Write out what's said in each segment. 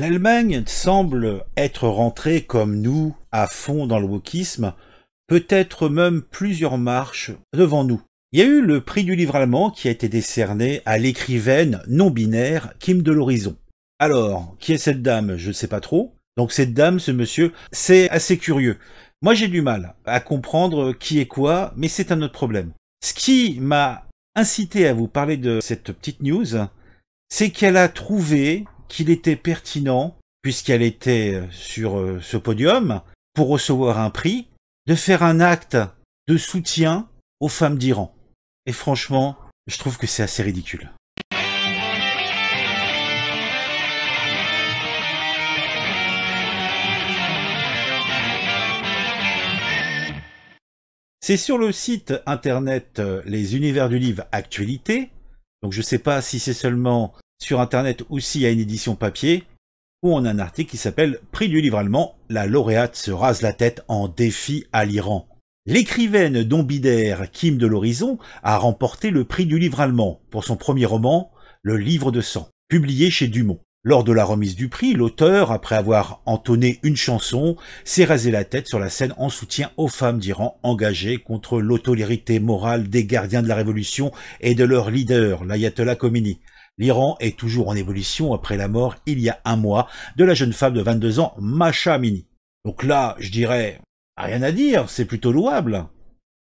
L'Allemagne semble être rentrée comme nous à fond dans le wokisme, peut-être même plusieurs marches devant nous. Il y a eu le prix du livre allemand qui a été décerné à l'écrivaine non binaire Kim de l'Horizon. Alors, qui est cette dame Je ne sais pas trop. Donc cette dame, ce monsieur, c'est assez curieux. Moi j'ai du mal à comprendre qui est quoi, mais c'est un autre problème. Ce qui m'a incité à vous parler de cette petite news, c'est qu'elle a trouvé qu'il était pertinent, puisqu'elle était euh, sur euh, ce podium, pour recevoir un prix, de faire un acte de soutien aux femmes d'Iran. Et franchement, je trouve que c'est assez ridicule. C'est sur le site internet euh, Les Univers du Livre Actualité. Donc je ne sais pas si c'est seulement sur Internet aussi, il y a une édition papier, où on a un article qui s'appelle Prix du livre allemand, la lauréate se rase la tête en défi à l'Iran. L'écrivaine dombidaire Kim de l'Horizon a remporté le prix du livre allemand pour son premier roman, Le Livre de sang, publié chez Dumont. Lors de la remise du prix, l'auteur, après avoir entonné une chanson, s'est rasé la tête sur la scène en soutien aux femmes d'Iran engagées contre l'autolérité morale des gardiens de la révolution et de leur leader, l'ayatollah Khomeini. L'Iran est toujours en évolution après la mort, il y a un mois, de la jeune femme de 22 ans, Masha Mini. Donc là, je dirais, rien à dire, c'est plutôt louable.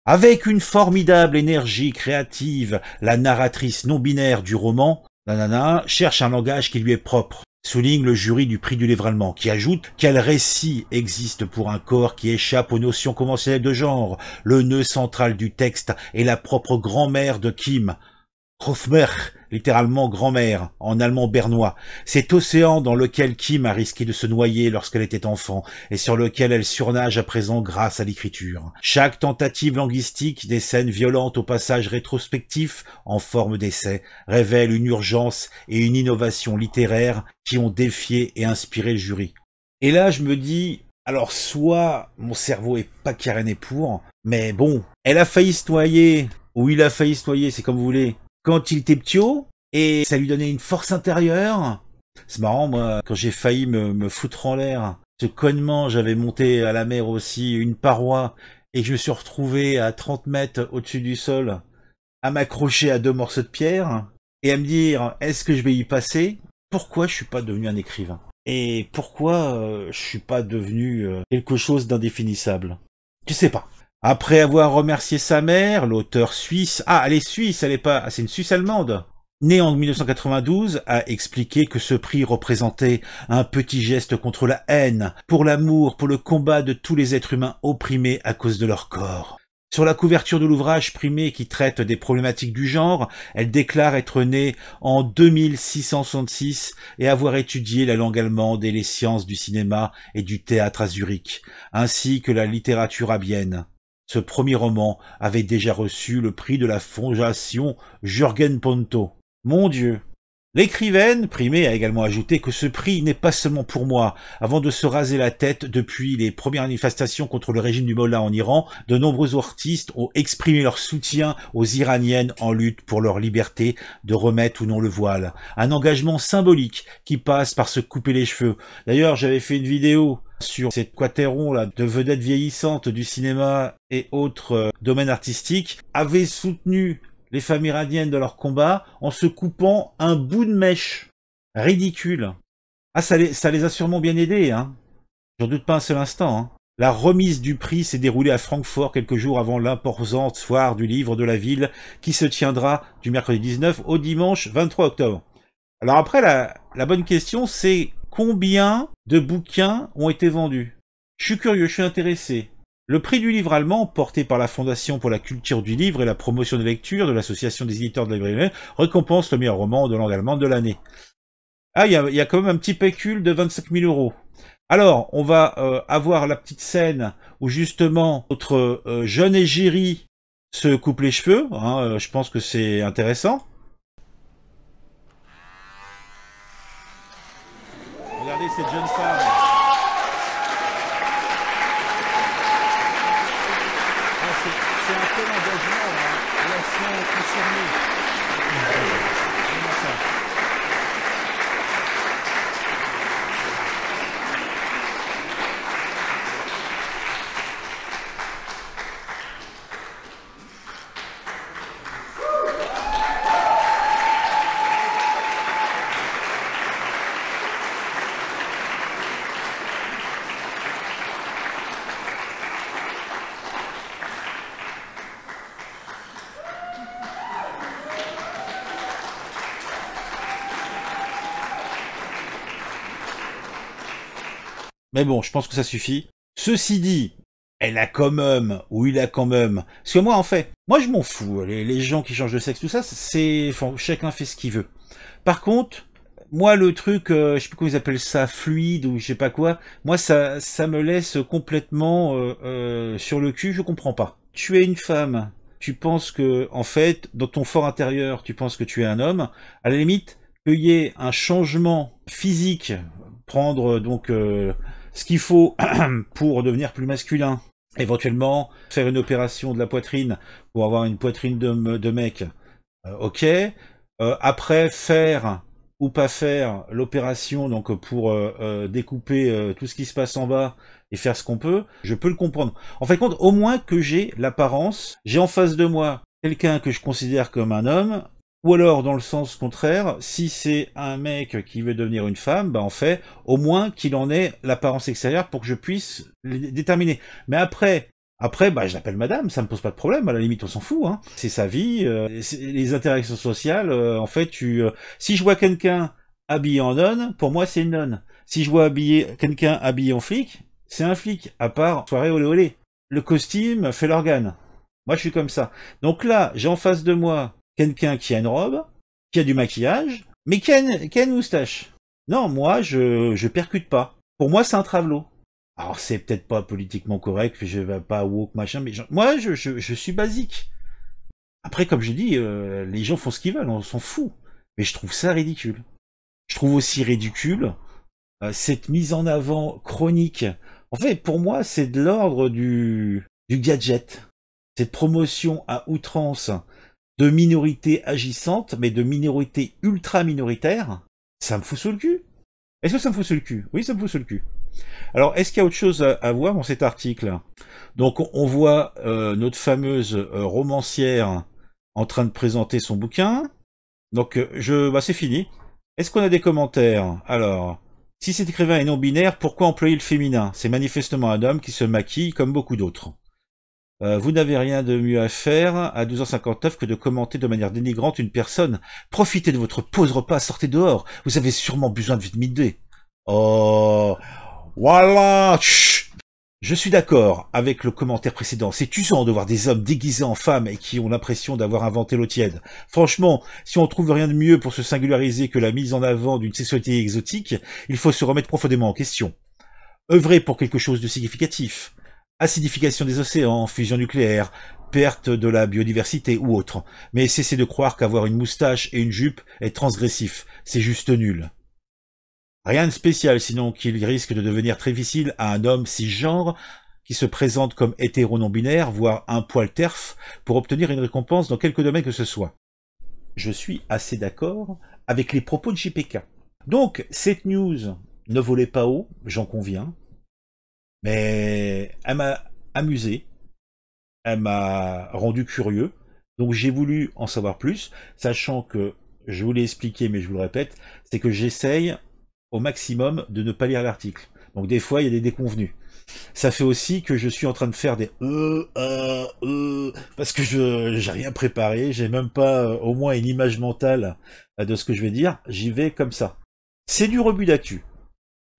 Avec une formidable énergie créative, la narratrice non-binaire du roman, nanana, cherche un langage qui lui est propre, souligne le jury du prix du livre allemand, qui ajoute quel récit existe pour un corps qui échappe aux notions conventionnelles de genre. Le nœud central du texte est la propre grand-mère de Kim, Hofmer, littéralement grand-mère, en allemand bernois. Cet océan dans lequel Kim a risqué de se noyer lorsqu'elle était enfant et sur lequel elle surnage à présent grâce à l'écriture. Chaque tentative linguistique des scènes violentes au passage rétrospectif, en forme d'essai, révèle une urgence et une innovation littéraire qui ont défié et inspiré le jury. Et là, je me dis, alors soit mon cerveau est pas caréné pour, mais bon, elle a failli se noyer, ou il a failli se noyer, c'est comme vous voulez quand il était petit et ça lui donnait une force intérieure. C'est marrant, moi, quand j'ai failli me, foutre en l'air, ce connement, j'avais monté à la mer aussi une paroi et je me suis retrouvé à 30 mètres au-dessus du sol à m'accrocher à deux morceaux de pierre et à me dire est-ce que je vais y passer Pourquoi je suis pas devenu un écrivain Et pourquoi euh, je suis pas devenu euh, quelque chose d'indéfinissable Tu sais pas. Après avoir remercié sa mère, l'auteur suisse, ah, elle est suisse, elle est pas, c'est une suisse allemande, née en 1992, a expliqué que ce prix représentait un petit geste contre la haine, pour l'amour, pour le combat de tous les êtres humains opprimés à cause de leur corps. Sur la couverture de l'ouvrage primé qui traite des problématiques du genre, elle déclare être née en 2666 et avoir étudié la langue allemande et les sciences du cinéma et du théâtre à Zurich, ainsi que la littérature abienne. Ce premier roman avait déjà reçu le prix de la Fondation Jürgen Ponto. Mon Dieu L'écrivaine primée a également ajouté que ce prix n'est pas seulement pour moi. Avant de se raser la tête depuis les premières manifestations contre le régime du Mollah en Iran, de nombreux artistes ont exprimé leur soutien aux Iraniennes en lutte pour leur liberté de remettre ou non le voile. Un engagement symbolique qui passe par se couper les cheveux. D'ailleurs, j'avais fait une vidéo sur cette quateron là de vedettes vieillissantes du cinéma et autres euh, domaines artistiques avait soutenu les femmes iraniennes de leur combat en se coupant un bout de mèche. Ridicule. Ah, ça les, a sûrement bien aidés, hein. J'en doute pas un seul instant. Hein. La remise du prix s'est déroulée à Francfort quelques jours avant l'imposante soir du livre de la ville qui se tiendra du mercredi 19 au dimanche 23 octobre. Alors après, la, la bonne question, c'est combien de bouquins ont été vendus Je suis curieux, je suis intéressé. Le prix du livre allemand, porté par la Fondation pour la culture du livre et la promotion de lecture de l'Association des éditeurs de la récompense le meilleur roman de langue allemande de l'année. Ah, il y, a, quand même un petit pécule de 25 000 euros. Alors, on va euh, avoir la petite scène où justement notre euh, jeune égérie se coupe les cheveux. Hein, euh, je pense que c'est intéressant. Regardez cette jeune Mais bon, je pense que ça suffit. Ceci dit, elle a quand même, ou il a quand même. Parce que moi, en fait, moi je m'en fous. Les, gens qui changent de sexe, tout ça, c'est. Enfin, chacun fait ce qu'il veut. Par contre, moi le truc, euh, je sais plus comment ils appellent ça, fluide ou je sais pas quoi, moi ça, ça me laisse complètement euh, euh, sur le cul, je comprends pas. Tu es une femme, tu penses que, en fait, dans ton fort intérieur, tu penses que tu es un homme, à la limite, qu'il y ait un changement physique, prendre donc ce qu'il faut pour devenir plus masculin, éventuellement faire une opération de la poitrine pour avoir une poitrine de, mec, euh, ok. Euh, après, faire ou pas faire l'opération donc pour euh, découper tout ce qui se passe en bas et faire ce qu'on peut, je peux le comprendre. En fait, compte, au moins que j'ai l'apparence, j'ai en face de moi quelqu'un que je considère comme un homme ou alors, dans le sens contraire, si c'est un mec qui veut devenir une femme, bah en fait, au moins qu'il en ait l'apparence extérieure pour que je puisse le déterminer. Mais après, après, bah, je l'appelle madame, ça me pose pas de problème, à la limite, on s'en fout, hein. C'est sa vie, euh, les interactions sociales, euh, en fait, tu, euh, si je vois quelqu'un habillé en nonne, pour moi, c'est une nonne. Si je vois habillé, quelqu'un habillé en flic, c'est un flic, à part soirée olé olé. Le costume fait l'organe. Moi, je suis comme ça. Donc là, j'ai en face de moi quelqu'un qui a une robe, qui a du maquillage, mais qui a une, moustache. Non, moi, je, je percute pas. Pour moi, c'est un travelot. Alors, c'est peut-être pas politiquement correct, que je vais pas woke, machin, mais moi, je, je, suis basique. Après, comme je dis, euh, les gens font ce qu'ils veulent, on s'en fout. Mais je trouve ça ridicule. Je trouve aussi ridicule euh, cette mise en avant chronique. En fait, pour moi, c'est de l'ordre du, du gadget. Cette promotion à outrance de minorité agissante, mais de minorité ultra minoritaire, ça me fout sous le cul. Est-ce que ça me fout sous le cul Oui, ça me fout sous le cul. Alors, est-ce qu'il y a autre chose à, voir dans cet article Donc, on voit euh, notre fameuse euh, romancière en train de présenter son bouquin. Donc, euh, je, bah, c'est fini. Est-ce qu'on a des commentaires Alors, si cet écrivain est non binaire, pourquoi employer le féminin C'est manifestement un homme qui se maquille comme beaucoup d'autres. Euh, vous n'avez rien de mieux à faire à 12h59 que de commenter de manière dénigrante une personne. Profitez de votre pause repas, sortez dehors. Vous avez sûrement besoin de vitamine D. Oh, voilà. Je suis d'accord avec le commentaire précédent. C'est usant de voir des hommes déguisés en femmes et qui ont l'impression d'avoir inventé l'eau tiède. Franchement, si on trouve rien de mieux pour se singulariser que la mise en avant d'une sexualité exotique, il faut se remettre profondément en question. Œuvrer pour quelque chose de significatif acidification des océans, fusion nucléaire, perte de la biodiversité ou autre. Mais cessez de croire qu'avoir une moustache et une jupe est transgressif, c'est juste nul. Rien de spécial sinon qu'il risque de devenir très difficile à un homme si genre qui se présente comme hétéro non binaire, voire un poil terf, pour obtenir une récompense dans quelque domaine que ce soit. Je suis assez d'accord avec les propos de JPK. Donc, cette news ne volait pas haut, j'en conviens, mais elle m'a amusé, elle m'a rendu curieux. Donc j'ai voulu en savoir plus, sachant que, je vous l'ai expliqué, mais je vous le répète, c'est que j'essaye au maximum de ne pas lire l'article. Donc des fois, il y a des déconvenus. Ça fait aussi que je suis en train de faire des euh, euh, euh parce que je n'ai rien préparé, j'ai même pas euh, au moins une image mentale euh, de ce que je vais dire, j'y vais comme ça. C'est du rebut d'actu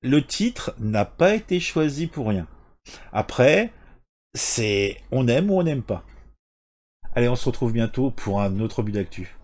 le titre n'a pas été choisi pour rien. Après, c'est on aime ou on n'aime pas. Allez, on se retrouve bientôt pour un autre but d'actu.